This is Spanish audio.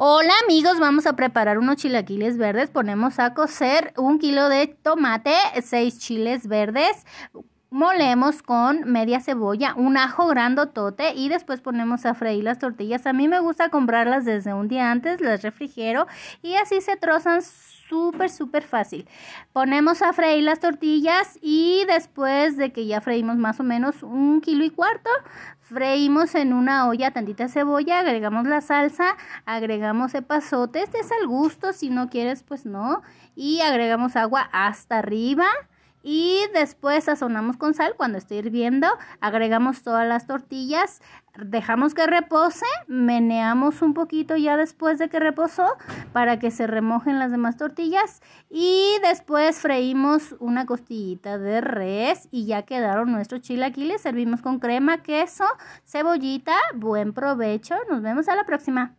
Hola amigos, vamos a preparar unos chilaquiles verdes. Ponemos a cocer un kilo de tomate, seis chiles verdes. Molemos con media cebolla, un ajo grandotote y después ponemos a freír las tortillas. A mí me gusta comprarlas desde un día antes, las refrigero y así se trozan súper, súper fácil. Ponemos a freír las tortillas y después de que ya freímos más o menos un kilo y cuarto, freímos en una olla tantita cebolla, agregamos la salsa, agregamos epazote, este es al gusto, si no quieres pues no, y agregamos agua hasta arriba y después sazonamos con sal cuando esté hirviendo, agregamos todas las tortillas, dejamos que repose, meneamos un poquito ya después de que reposó para que se remojen las demás tortillas y después freímos una costillita de res y ya quedaron nuestros chilaquiles, servimos con crema, queso, cebollita, buen provecho, nos vemos a la próxima.